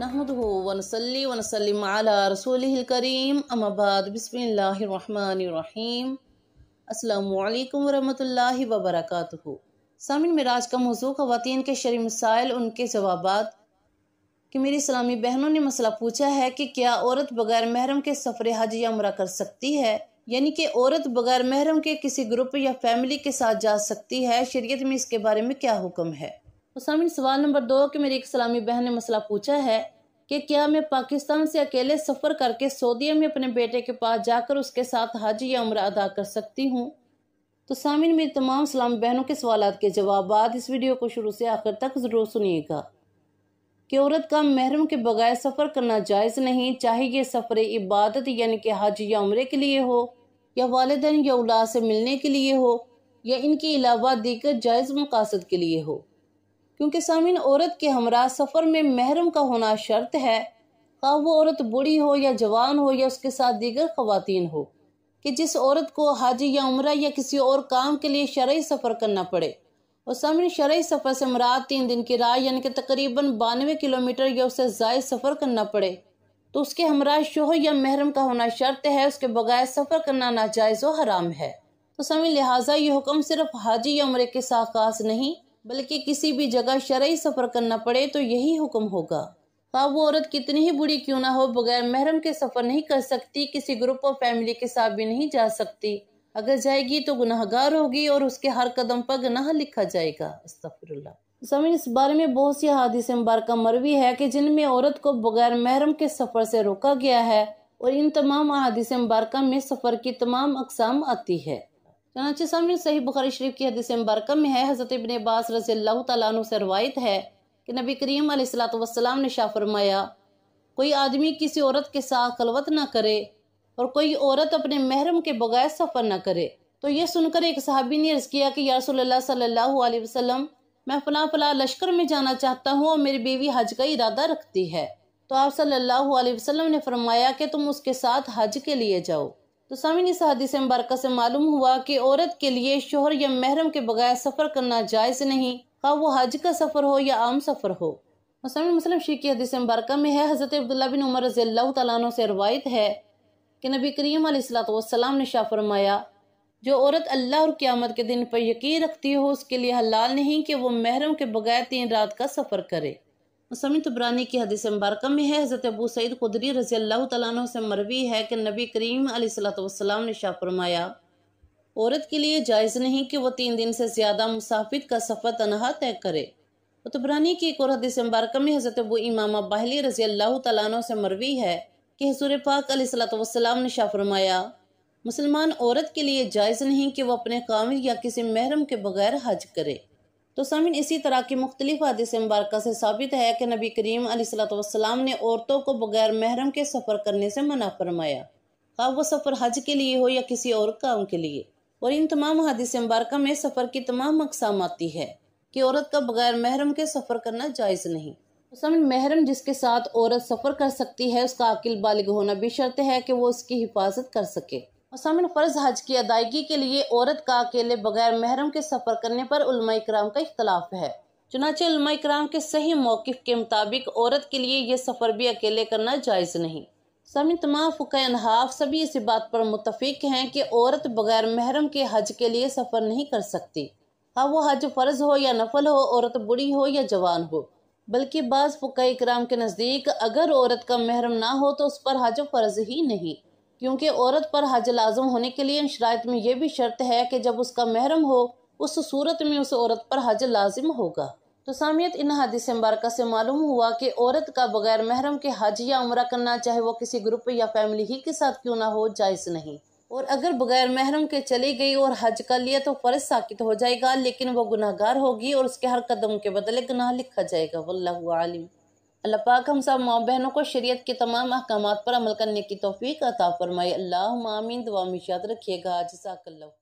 नहमदहु वनसली वनसलिम अला रसूलिल करीम अमाबाद बिस्मिल्लाहिर्रहमानिर्रहीम अस्सलाम वरहमतुल्लाहि वबरकातुहु सामिन मिराज का मौजू ख़वातीन के शरी मसाइल उनके जवाब कि मेरी इस्लामी बहनों ने मसला पूछा है कि क्या औरत बगैर महरम के सफ़र हज या उम्र कर सकती है यानी कि औरत बगैर महरम के किसी ग्रुप या फैमिली के साथ जा सकती है शरीयत में इसके बारे में क्या हुक्म है तो सामिन सवाल नंबर दो कि मेरी एक सलामी बहन ने मसला पूछा है कि क्या मैं पाकिस्तान से अकेले सफ़र करके सऊदीया में अपने बेटे के पास जाकर उसके साथ हज या उम्र अदा कर सकती हूँ तो सामिन मेरी तमाम सलामी बहनों के सवाल के जवाब इस वीडियो को शुरू से आखिर तक ज़रूर सुनिएगा कि औरत का महरम के बगैर सफ़र करना जायज़ नहीं चाहे ये सफ़र इबादत यानी कि हज या उम्र के लिए हो या वालदे या औलाद से मिलने के लिए हो या इनके अलावा दीगर जायज़ मकासद के लिए हो क्योंकि सामिन औरत के हमरा सफ़र में महरम का होना शर्त है खा वो औरत बूढ़ी हो या जवान हो या उसके साथ दीगर खुवान हो कि जिस औरत को हाजी या उम्र या किसी और काम के लिए शरा सफ़र करना पड़े और सामिन शरा सफ़र से मराद तीन दिन की राय यानी कि तकरीबन बानवे किलोमीटर या उससे ज़ायद सफ़र करना पड़े तो उसके हमरा शोह या महरम का होना शर्त है उसके बगैर सफ़र करना नाजायज़ व हराम है तो सामिन लिहाजा ये हुक्म सिर्फ हाजी या उम्र के साथ खास नहीं बल्कि किसी भी जगह शरा सफ़र करना पड़े तो यही हुक्म होगा हाँ वो औरत कितनी ही बुरी क्यों ना हो बगैर महरम के सफ़र नहीं कर सकती किसी ग्रुप और फैमिली के साथ भी नहीं जा सकती अगर जाएगी तो गुनाहगार होगी और उसके हर कदम पर गुनाह लिखा जाएगा अस्तफर समझ इस बारे में बहुत सी हादिस मुबारक मरवी है कि जिनमें औरत को बगैर महरम के सफ़र से रोका गया है और इन तमाम अहादिस मुबारक में सफ़र की तमाम अकसाम आती है हाँ, चनाचे समझ सही बुखारी शरीफ की हदीस बरकम में है हज़रत इबन अब्बास रजी अल्लाह तु से रवायत है कि नबी करीम सलाम ने शाह फरमाया कोई आदमी किसी औरत के साथ खलवत ना करे और कोई औरत अपने महरम के बगैर सफ़र ना करे तो यह सुनकर एक सहाबी ने अर्ज़ किया कि यारसोल्ला सल्लल्लाहु अलैहि वसल्लम मैं फला फला लश्कर में जाना चाहता हूँ और मेरी बीवी हज का इरादा रखती है तो आप सल्लल्लाहु अलैहि वसल्लम ने फरमाया कि तुम उसके साथ हज के लिए जाओ तो सामिन इस हदीस मुबारक से मालूम हुआ कि औरत के लिए शोहर या महरम के बगैर सफ़र करना जायज़ नहीं का हाँ, वो हज का सफ़र हो या आम सफ़र हो मसलम मुस्लिम शी की हदीस मुबारक में है हज़रत अब्दुल्ला बिन उमर रजी अल्लाह तु से रवायत है कि नबी करीम सलाम ने शाह फरमाया जो औरत अल्लाह और क़्यामत के दिन पर यकीन रखती हो उसके लिए हलाल नहीं कि वो महरम के बगैर तीन रात का सफ़र करे मुसमिन तबरानी तो की हदीस मुबारक में है हज़रत अबू सैद खुदरी रज़ी अल्लाह तु से मरवी है कि नबी करीम सलाम ने शाह फरमाया औरत के लिए जायज़ नहीं कि वह तीन दिन से ज़्यादा मुसाफिर का सफ़र तनहा तय करे तबरानी तो की एक और हदीस मुबारक में हज़रत अबू इमामा बाहली रज़ी अल्लाह तु से मरवी है कि हजूर पाक सलाम ने शाह फरमाया मुसलमान औरत के लिए जायज़ नहीं कि वह अपने कामिल या किसी महरम के बगैर हज करे तो समिन इसी तरह की मुख्तलिफ हदीस मुबारक से साबित है कि नबी करीम सलाम ने औरतों को बगैर महरम के सफ़र करने से मना फरमाया खा वो सफ़र हज के लिए हो या किसी और काम के लिए और इन तमाम हदीस मुबारक में सफ़र की तमाम अकसाम आती है कि औरत का बगैर महरम के सफ़र करना जायज़ नहीं तो समिन महरम जिसके साथ औरत सफ़र कर सकती है उसका अकिल बालिग होना भी शर्त है कि वो उसकी हिफाजत कर सके मसामिन फ़र्ज हज की अदायगी के लिए औरत का अकेले बगैर महरम के सफ़र करने पर कराम का इख्तलाफ है चुनाच कराम के सही मौक़ के मुताबिक औरत के लिए यह सफ़र भी अकेले करना जायज़ नहीं समिन तमाम फ़ुकहाफ सभी इस बात पर मुतफिक हैं कि औरत बगैर महरम के हज के लिए सफ़र नहीं कर सकती हाँ वो हज फ़र्ज हो या नफल हो औरत बुढ़ी हो या जवान हो बल्कि बाज़ फ़ुका कराम के नज़दीक अगर औरत का महरम ना हो तो उस पर हज फ़र्ज ही नहीं क्योंकि औरत पर हज लाजम होने के लिए इन शरात में यह भी शर्त है कि जब उसका महरम हो उस सूरत में उस औरत पर हज लाजिम होगा तो सामियत इन हदीस मुबारक से मालूम हुआ कि औरत का बगैर महरम के हज या उम्र करना चाहे वो किसी ग्रुप या फैमिली ही के साथ क्यों ना हो जायज़ नहीं और अगर बगैर महरम के चली गई और हज कर लिया तो फ़र्ज साकित हो जाएगा लेकिन वो गुनाहगार होगी और उसके हर कदम के बदले गुनाह लिखा जाएगा वल्लम अल्लाह पाक हम सब माँ बहनों को शरीयत के तमाम अहकाम पर अमल करने की तोफ़ी अता फरमाए अल्लाह आमीन दुआ में याद रखिएगा जजाकल्ला